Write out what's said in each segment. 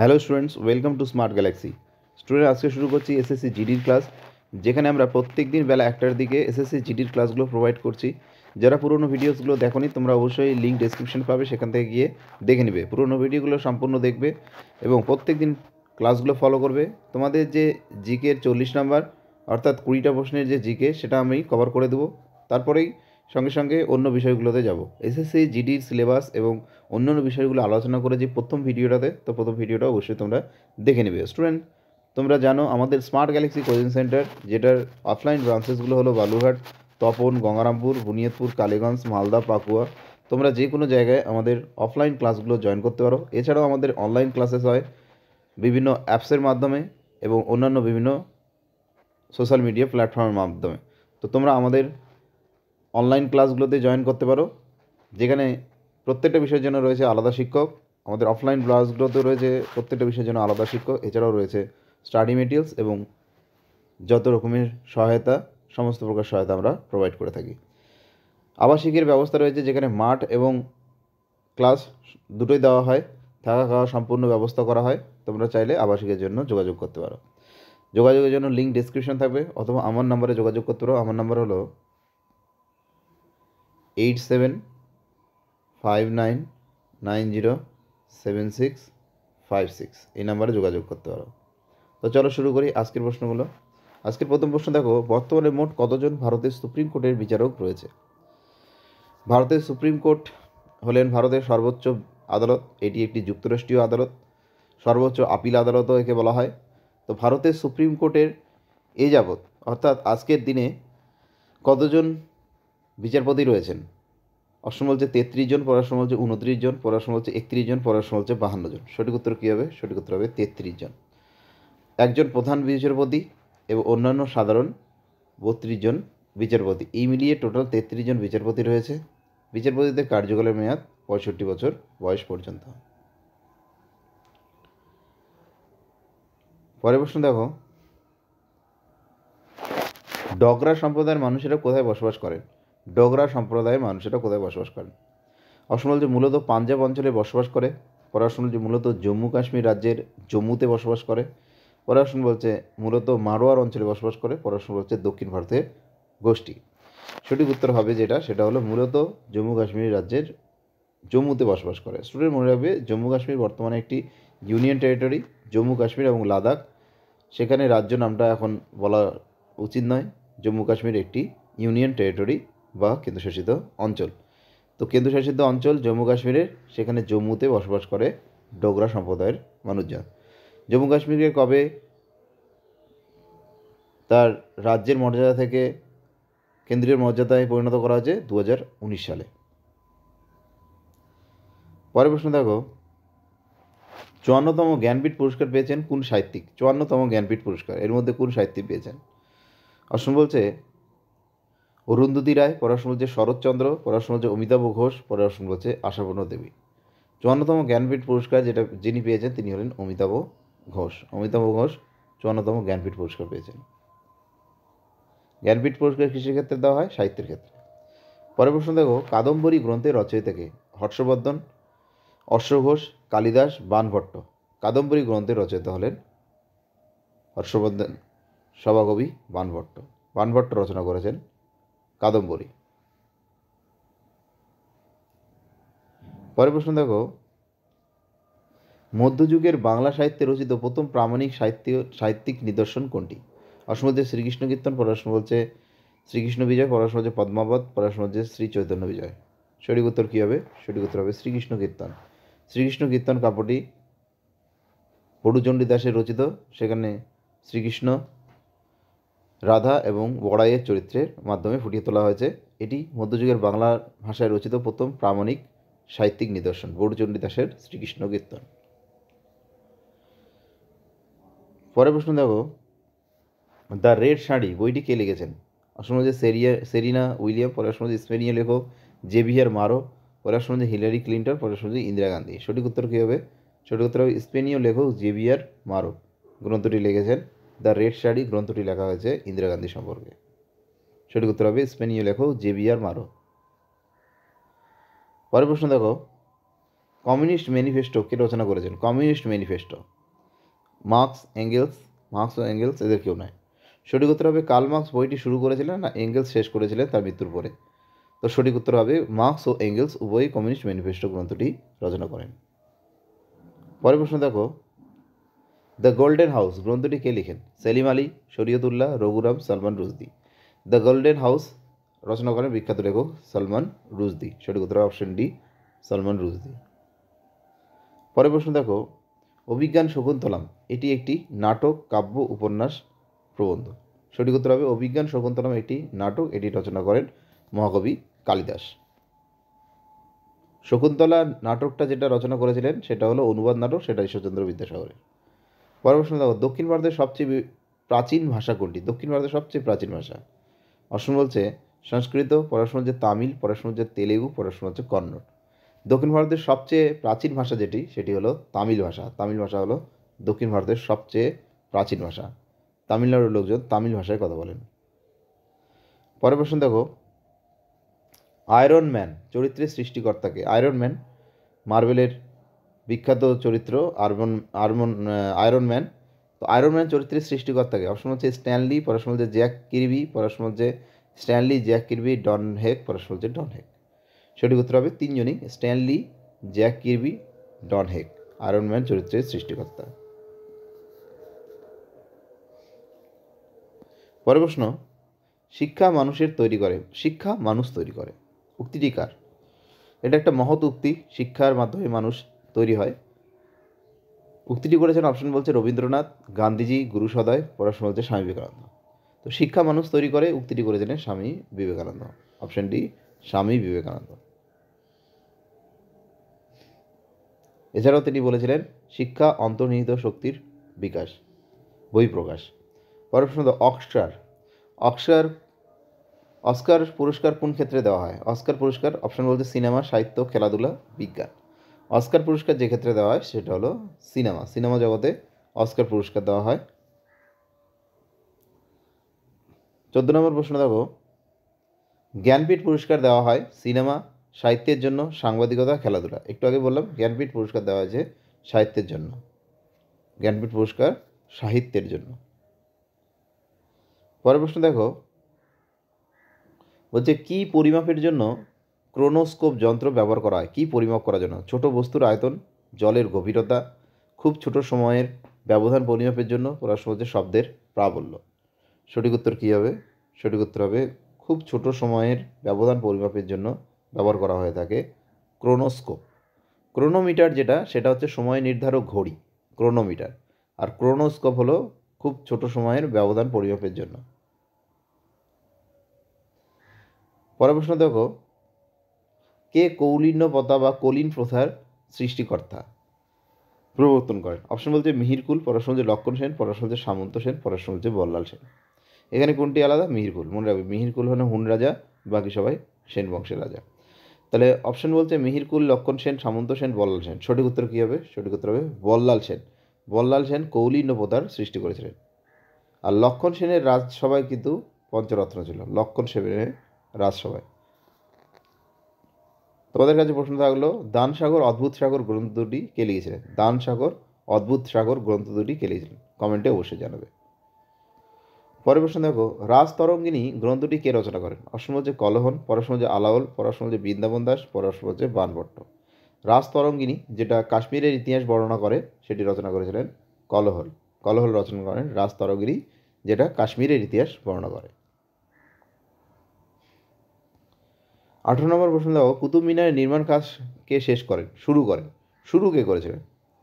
hello students welcome to smart galaxy student আজকে শুরু করছি এসএসসি জিডির ক্লাস যেখানে আমরা প্রত্যেক দিন বেলা একটার দিকে এসএসসি জিডির ক্লাসগুলো প্রোভাইড করছি যারা পুরনো ভিডিওসগুলো দেখনি তোমরা অবশ্যই লিঙ্ক ডেসক্রিপশন পাবে সেখান থেকে গিয়ে দেখে নেবে পুরোনো ভিডিওগুলো সম্পূর্ণ দেখবে এবং প্রত্যেক দিন ক্লাসগুলো ফলো করবে তোমাদের যে জিকের চল্লিশ নাম্বার অর্থাৎ কুড়িটা প্রশ্নের যে জিকে সেটা আমি কভার করে দেবো তারপরেই সঙ্গে সঙ্গে অন্য বিষয়গুলোতে যাব এসএসসি জিডির সিলেবাস এবং অন্যান্য বিষয়গুলো আলোচনা করে যে প্রথম ভিডিওটাতে তো প্রথম ভিডিওটা অবশ্যই তোমরা দেখে নেবে স্টুডেন্ট তোমরা জানো আমাদের স্মার্ট গ্যালাক্সি কোচিং সেন্টার যেটার অফলাইন ব্রাঞ্চেসগুলো হলো বালুঘাট তপন গঙ্গারামপুর বুনিয়াদপুর কালীগঞ্জ মালদা পাকুয়া তোমরা যে কোনো জায়গায় আমাদের অফলাইন ক্লাসগুলো জয়েন করতে পারো এছাড়াও আমাদের অনলাইন ক্লাসেস হয় বিভিন্ন অ্যাপসের মাধ্যমে এবং অন্যান্য বিভিন্ন সোশ্যাল মিডিয়া প্ল্যাটফর্মের মাধ্যমে তো তোমরা আমাদের অনলাইন ক্লাসগুলোতে জয়েন করতে পারো যেখানে প্রত্যেকটা বিষয়ের জন্য রয়েছে আলাদা শিক্ষক আমাদের অফলাইন ক্লাসগুলোতে রয়েছে প্রত্যেকটা বিষয়ের জন্য আলাদা শিক্ষক এছাড়াও রয়েছে স্টাডি মেটেরিয়ালস এবং যত রকমের সহায়তা সমস্ত প্রকার সহায়তা আমরা প্রোভাইড করে থাকি আবাসিকের ব্যবস্থা রয়েছে যেখানে মাঠ এবং ক্লাস দুটোই দেওয়া হয় থাকা খাওয়া সম্পূর্ণ ব্যবস্থা করা হয় তোমরা চাইলে আবাসিকের জন্য যোগাযোগ করতে পারো যোগাযোগের জন্য লিঙ্ক ডিসক্রিপশন থাকবে অথবা আমার নাম্বারে যোগাযোগ করতে পারো আমার নাম্বার হলো eight seven five nine nine zero seven six five six এই নাম্বারে যোগাযোগ করতে পারো তো চলো শুরু করি আজকের প্রশ্নগুলো আজকের প্রথম প্রশ্ন দেখো বর্তমানে মোট কতজন ভারতের সুপ্রিম কোর্টের বিচারক রয়েছে ভারতের সুপ্রিম কোর্ট হলেন ভারতের সর্বোচ্চ আদালত এটি একটি যুক্তরাষ্ট্রীয় আদালত সর্বোচ্চ আপিল আদালতও একে বলা হয় তো ভারতের সুপ্রিম কোর্টের এ যাবৎ অর্থাৎ আজকের দিনে কতজন বিচারপতি রয়েছেন অপশন বলছে তেত্রিশ জন পড়াশোনা হচ্ছে উনত্রিশ জন পড়াশোনা হচ্ছে একত্রিশ জন পড়াশোনা হচ্ছে বাহান্ন জন সঠিক উত্তর কী হবে সঠিক উত্তর হবে তেত্রিশ জন একজন প্রধান বিচারপতি এবং অন্যান্য সাধারণ বত্রিশ জন বিচারপতি এই মিলিয়ে টোটাল তেত্রিশ জন বিচারপতি রয়েছে বিচারপতিদের কার্যকালের মেয়াদ পঁয়ষট্টি বছর বয়স পর্যন্ত পরের প্রশ্ন দেখো ডগরা সম্প্রদায়ের মানুষেরা কোথায় বসবাস করেন ডোগরা সম্প্রদায়ের মানুষেরা কোথায় বসবাস করেন অসম যে মূলত পাঞ্জাব অঞ্চলে বসবাস করে পড়াশোনা যে মূলত জম্মু কাশ্মীর রাজ্যের জম্মুতে বসবাস করে পড়াশুন বলছে মূলত মারোয়ার অঞ্চলে বসবাস করে পড়াশুন বলছে দক্ষিণ ভারতের গোষ্ঠী সঠিক উত্তর হবে যেটা সেটা হলো মূলত জম্মু কাশ্মীর রাজ্যের জম্মুতে বসবাস করে স্টুডেন্ট মনে রাখবে জম্মু কাশ্মীর বর্তমানে একটি ইউনিয়ন টেরিটরি জম্মু কাশ্মীর এবং লাদাখ সেখানে রাজ্য নামটা এখন বলা উচিত নয় জম্মু কাশ্মীর একটি ইউনিয়ন টেরিটরি বা কেন্দ্রশাসিত অঞ্চল তো কেন্দ্রশাসিত অঞ্চল জম্মু কাশ্মীরের সেখানে জম্মুতে বসবাস করে ডোগরা সম্প্রদায়ের মানুষজন জম্মু কাশ্মীরকে কবে তার রাজ্যের মর্যাদা থেকে কেন্দ্রীয় মর্যাদায় পরিণত করা হয়েছে দু সালে পরের প্রশ্ন দেখো চুয়ান্নতম জ্ঞানপীঠ পুরস্কার পেয়েছেন কোন সাহিত্যিক চুয়ান্নতম জ্ঞানপীঠ পুরস্কার এর মধ্যে কোন সাহিত্যিক পেয়েছেন অসম বলছে অরুন্ধতী রায় পড়াশোনা হচ্ছে শরৎচন্দ্র পড়াশোনা হচ্ছে অমিতাভ ঘোষ পড়াশুনো হচ্ছে আশাপূর্ণ দেবী চুয়ান্নতম জ্ঞানপীঠ পুরস্কার যেটা যিনি পেয়েছেন তিনি হলেন অমিতাভ ঘোষ অমিতাভ ঘোষ চুয়ান্নতম জ্ঞানপীঠ পুরস্কার পেয়েছেন জ্ঞানপীঠ পুরস্কার কৃষির ক্ষেত্রে দেওয়া হয় সাহিত্যের ক্ষেত্রে পরের প্রশ্ন দেখো কাদম্বরী গ্রন্থের রচয়িতাকে হর্ষবর্ধন অশ্বঘোষ কালিদাস বানভট্ট কাদম্বরী গ্রন্থের রচয়িতা হলেন হর্ষবর্ধন সভাকবি বানভট্ট বানভট্ট রচনা করেছেন কাদম্বরী পরের প্রশ্ন দেখো মধ্যযুগের বাংলা সাহিত্যে রচিত প্রথম প্রামাণিক সাহিত্য সাহিত্যিক নিদর্শন কোনটি অসম শ্রীকৃষ্ণ কীর্তন পড়াশোনা বলছে শ্রীকৃষ্ণ বিজয় পড়াশোনা হচ্ছে পদ্মাবত পড়াশোনা হচ্ছে শ্রী চৈতন্য বিজয় সঠিক উত্তর কী হবে সঠিক উত্তর হবে শ্রীকৃষ্ণ কীর্তন শ্রীকৃষ্ণ কীর্তন কাব্যটি পটুচণ্ডী দাসের রচিত সেখানে শ্রীকৃষ্ণ রাধা এবং বড়াইয়ের চরিত্রের মাধ্যমে ফুটিয়ে তোলা হয়েছে এটি মধ্যযুগের বাংলা ভাষায় রচিত প্রথম প্রামাণিক সাহিত্যিক নিদর্শন গৌরচণ্ডী দাসের শ্রীকৃষ্ণ কীর্তন পরে প্রশ্ন দেখো দ্য রেড শাড়ি বইটি কে লিখেছেন আসলে যে সেরিয়া সেরিনা উইলিয়াম পরে অসম যে স্পেনীয় লেখক জেভিয়ার মারো পরে অসম যে হিলারি ক্লিন্টন পরে অসম যে ইন্দিরা গান্ধী সঠিক উত্তর কী হবে সঠিক উত্তর হবে স্পেনীয় লেখক জেভিয়ার মারো গ্রন্থটি লিখেছেন দ্য রেড স্টাডি গ্রন্থটি লেখা হয়েছে ইন্দিরা গান্ধী সম্পর্কে সঠিক উত্তর হবে স্পেনীয় লেখক জেভিয়ার মারো পরের প্রশ্ন দেখো কমিউনিস্ট ম্যানিফেস্টো কে রচনা করেছেন communist manifesto Marx Engels Marx ও এঙ্গেলস এদের কেউ নয় সঠিক উত্তর হবে কার্ল মার্কস বইটি শুরু করেছিলেন না এঙ্গেলস শেষ করেছিলেন তার মৃত্যুর পরে তো সঠিক উত্তর হবে মার্কস ও এঙ্গেলস উভয়ই কমিউনিস্ট ম্যানিফেস্টো গ্রন্থটি রচনা করেন পরের প্রশ্ন দেখো দ্য গোল্ডেন হাউস গ্রন্থটি কে লিখেন Salim Ali Shariatullah Raghuram Salman Rushdie the golden house রচনা করেন বিখ্যাত লেখক সলমান রুজদি সঠিক উত্তর অপশন ডি সলমান রুজদি পরের প্রশ্ন দেখো অভিজ্ঞান শকুন্তলাম এটি একটি নাটক কাব্য উপন্যাস প্রবন্ধ সঠিক উত্তর হবে অভিজ্ঞান শকুন্তলাম একটি নাটক এটি রচনা করেন মহাকবি কালিদাস শকুন্তলা নাটকটা যেটা রচনা করেছিলেন সেটা হলো অনুবাদ নাটক সেটা ঈশ্বরচন্দ্র বিদ্যাসাগরের পরের প্রশ্ন দেখো দক্ষিণ ভারতের সবচেয়ে প্রাচীন ভাষা কোনটি দক্ষিণ ভারতের সবচেয়ে প্রাচীন ভাষা অপশন বলছে সংস্কৃত পড়াশোনা হচ্ছে তামিল পড়াশোনা হচ্ছে তেলেগু পড়াশোনা হচ্ছে কন্নড় দক্ষিণ ভারতের সবচেয়ে প্রাচীন ভাষা যেটি সেটি হলো তামিল ভাষা তামিল ভাষা হলো দক্ষিণ ভারতের সবচেয়ে প্রাচীন ভাষা তামিলনাড়ুর লোকজন তামিল ভাষায় কথা বলেন পরের প্রশ্ন দেখো আয়রন ম্যান চরিত্রের সৃষ্টিকর্তাকে আয়রন ম্যান মার্বেলের বিখ্যাত চরিত্র আরমন আরমন আয়রন ম্যান তো আয়রন ম্যান চরিত্রের সৃষ্টিকর্তাকে অপশন হচ্ছে স্ট্যানলি পড়াশোনা হচ্ছে জ্যাক কিরবি পড়াশোনা হচ্ছে Stan Lee Jack Kirby Don Heck পড়াশোনা হচ্ছে ডন হেক সঠিক উত্তর হবে তিনজনই Stan Lee Jack Kirby Don Heck Iron Man চরিত্রের সৃষ্টিকর্তা পরের প্রশ্ন শিক্ষা মানুষের তৈরি করে শিক্ষা মানুষ তৈরি করে উক্তিটি কার এটা একটা মহৎ উক্তি শিক্ষার মাধ্যমে মানুষ তৈরি হয় উক্তিটি করেছেন অপশন বলছে রবীন্দ্রনাথ গান্ধীজি গুরু সদয় পড়াশোনা হচ্ছে স্বামী বিবেকানন্দ তো শিক্ষা মানুষ তৈরি করে উক্তিটি করেছেন স্বামী বিবেকানন্দ অপশন ডি স্বামী বিবেকানন্দ এছাড়াও তিনি বলেছিলেন শিক্ষা অন্তর্নিহিত শক্তির বিকাশ বই প্রকাশ পরের প্রশ্ন অক্সটার অক্সার অস্কার পুরস্কার কোন ক্ষেত্রে দেওয়া হয় অস্কার পুরস্কার অপশন বলছে সিনেমা সাহিত্য খেলাধুলা বিজ্ঞান অস্কার পুরস্কার যে ক্ষেত্রে দেওয়া হয় সেটা হলো সিনেমা সিনেমা জগতে অস্কার পুরস্কার দেওয়া হয় চোদ্দ নম্বর প্রশ্ন দেখো জ্ঞানপীঠ পুরস্কার দেওয়া হয় সিনেমা সাহিত্যের জন্য সাংবাদিকতা খেলাধুলা একটু আগে বললাম জ্ঞানপীঠ পুরস্কার দেওয়া হয়েছে সাহিত্যের জন্য জ্ঞানপীঠ পুরস্কার সাহিত্যের জন্য পরের প্রশ্ন দেখো বলছে কি পরিমাপের জন্য ক্রোনোস্কোপ যন্ত্র ব্যবহার করা হয় কী পরিমাপ করার জন্য ছোট বস্তুর আয়তন জলের গভীরতা খুব ছোট সময়ের ব্যবধান পরিমাপের জন্য ওরা সহজে শব্দের প্রাবল্য সঠিক উত্তর কী হবে সঠিক উত্তর হবে খুব ছোট সময়ের ব্যবধান পরিমাপের জন্য ব্যবহার করা হয়ে থাকে ক্রোনোস্কোপ ক্রোনোমিটার যেটা সেটা হচ্ছে সময় নির্ধারক ঘড়ি ক্রোনোমিটার আর ক্রোনোস্কোপ হলো খুব ছোট সময়ের ব্যবধান পরিমাপের জন্য পরে প্রশ্ন দেখো কে কৌলিন্যপতা বা কলিন প্রথার সৃষ্টিকর্তা প্রবর্তন করেন অপশন বলছে মিহিরকুল পরাশ হচ্ছে লক্ষণ সেন পরাশ হচ্ছে সামন্ত সেন পরাশ হচ্ছে বল্লাল সেন এখানে কোনটি আলাদা মিহিরকুল মনে রাখবে মিহিরকুল হন মানে হুন রাজা বাকি সবাই সেন বংশের রাজা তাহলে অপশন বলছে মিহিরকুল লক্ষণ সেন সামন্ত সেন বল্লাল সেন সঠিক উত্তর কী হবে সঠিক উত্তর হবে বল্লাল সেন বল্লাল সেন কৌলিন্যপতার সৃষ্টি করেছিলেন আর লক্ষণ সেনের রাজসভায় কিন্তু পঞ্চরত্ন ছিল লক্ষণ সেনের রাজসভায় তোমাদের কাছে প্রশ্ন থাকলো দান সাগর অদ্ভুত সাগর গ্রন্থ দুটি কে লিখেছিলেন দান সাগর অদ্ভুত সাগর গ্রন্থ দুটি কে লিখেছিলেন কমেন্টে অবশ্যই জানাবে পরের প্রশ্ন দেখো রাজ তরঙ্গিনী গ্রন্থটি কে রচনা করেন অসম হচ্ছে কলহন পরশম যে আলাওল পরশম হচ্ছে বৃন্দাবন দাস পরশম হচ্ছে বানভট্ট রাজ তরঙ্গিনী যেটা কাশ্মীরের ইতিহাস বর্ণনা করে সেটি রচনা করেছিলেন কলহল কলহল রচনা করেন রাজ তরঙ্গিনী যেটা কাশ্মীরের ইতিহাস বর্ণনা করে আঠারো নম্বর প্রশ্ন দেখো কুতুব মিনারের নির্মাণ কাজ কে শেষ করেন শুরু করেন শুরু কে করেছিলেন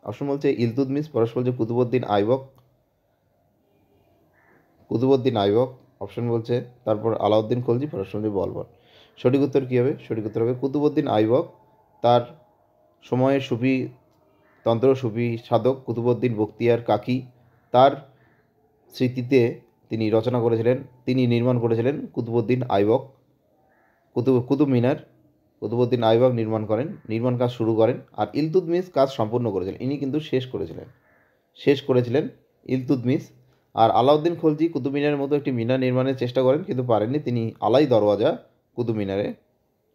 অপশন বলছে ইলতুদমিস পরশ বলছে কুতুবুদ্দিন আইবক কুতুবুদ্দিন আইবক অপশন বলছে তারপর আলাউদ্দিন খলজি পরশ বলছে বলবন সঠিক উত্তর কী হবে সঠিক উত্তর হবে কুতুবুদ্দিন আইবক তার সময়ে সুফি তন্ত্র সুফি সাধক কুতুবুদ্দিন বক্তিয়ার কাকি তার স্মৃতিতে তিনি রচনা করেছিলেন তিনি নির্মাণ করেছিলেন কুতুবুদ্দিন আইবক কুতুব কুতুব মিনার কুতুবুদ্দিন আইবাক নির্মাণ করেন নির্মাণ কাজ শুরু করেন আর ইলতুদমিস কাজ সম্পূর্ণ করেছিলেন ইনি কিন্তু শেষ করেছিলেন শেষ করেছিলেন ইলতুদমিস আর আলাউদ্দিন খলজি কুতুব মিনারের মতো একটি মিনার নির্মাণের চেষ্টা করেন কিন্তু পারেননি তিনি আলাই দরওয়াজা কুতুব মিনারে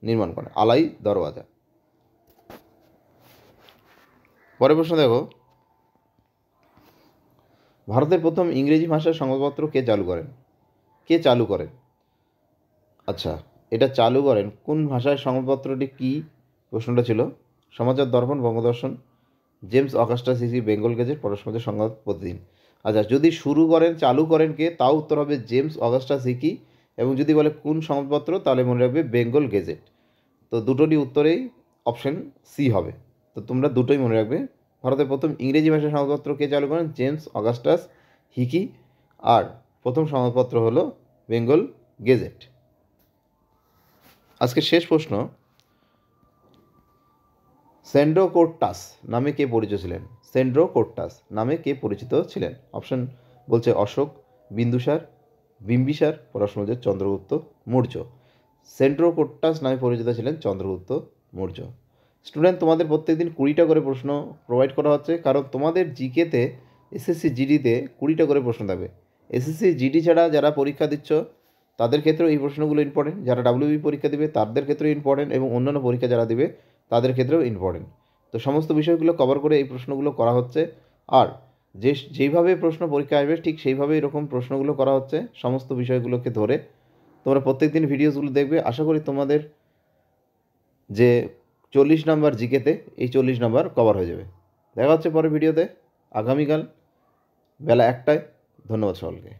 নির্মাণ করেন আলাই দরওয়াজা পরে প্রশ্ন দেখো ভারতের প্রথম ইংরেজি ভাষার সংবাদপত্র কে চালু করেন কে চালু করেন আচ্ছা এটা চালু করেন কোন ভাষায় সংবাদপত্রটি কী প্রশ্নটা ছিল সমাজের দর্পণ Bangadarshan James Augustus Hicky Bengal gazette পরস্পরের সংবাদ প্রতিদিন আচ্ছা যদি শুরু করেন চালু করেন কে তাও উত্তর হবে জেমস অগাস্টা সিকি এবং যদি বলে কোন সংবাদপত্র তাহলে মনে রাখবে বেঙ্গল গেজেট তো দুটোরই উত্তরেই অপশন সি হবে তো তোমরা দুটোই মনে রাখবে ভারতের প্রথম ইংরেজি ভাষার সংবাদপত্র কে চালু করেন জেমস অগাস্টাস হিকি আর প্রথম সংবাদপত্র হলো বেঙ্গল গেজেট আজকের শেষ প্রশ্ন সেন্ড্রো কোর্টাস নামে কে পরিচিত ছিলেন সেন্ড্রো কোর্টাস নামে কে পরিচিত ছিলেন অপশন বলছে অশোক বিন্দুসার বিম্বিসার পড়াশোনা হচ্ছে চন্দ্রগুপ্ত মৌর্য সেন্ট্রো কোট্টাস নামে পরিচিত ছিলেন চন্দ্রগুপ্ত মৌর্য স্টুডেন্ট তোমাদের প্রত্যেকদিন কুড়িটা করে প্রশ্ন প্রোভাইড করা হচ্ছে কারণ তোমাদের জিকেতে এসএসসি জিডিতে কুড়িটা করে প্রশ্ন থাকবে এসএসসি জিডি ছাড়া যারা পরীক্ষা দিচ্ছ তাদের ক্ষেত্রেও এই প্রশ্নগুলো ইম্পর্টেন্ট যারা ডাব্লিউবি e পরীক্ষা দেবে তাদের ক্ষেত্রেও ইম্পর্টেন্ট এবং অন্যান্য পরীক্ষা যারা দেবে তাদের ক্ষেত্রেও ইম্পর্টেন্ট তো সমস্ত বিষয়গুলো কভার করে এই প্রশ্নগুলো করা হচ্ছে আর যে যেইভাবে প্রশ্ন পরীক্ষা আসবে ঠিক সেইভাবে এরকম প্রশ্নগুলো করা হচ্ছে সমস্ত বিষয়গুলোকে ধরে তোমরা প্রত্যেক দিন ভিডিওসগুলো দেখবে আশা করি তোমাদের যে চল্লিশ নাম্বার জিকেতে এই চল্লিশ নাম্বার কভার হয়ে যাবে দেখা হচ্ছে পরের ভিডিওতে আগামীকাল বেলা একটায় ধন্যবাদ সকলকে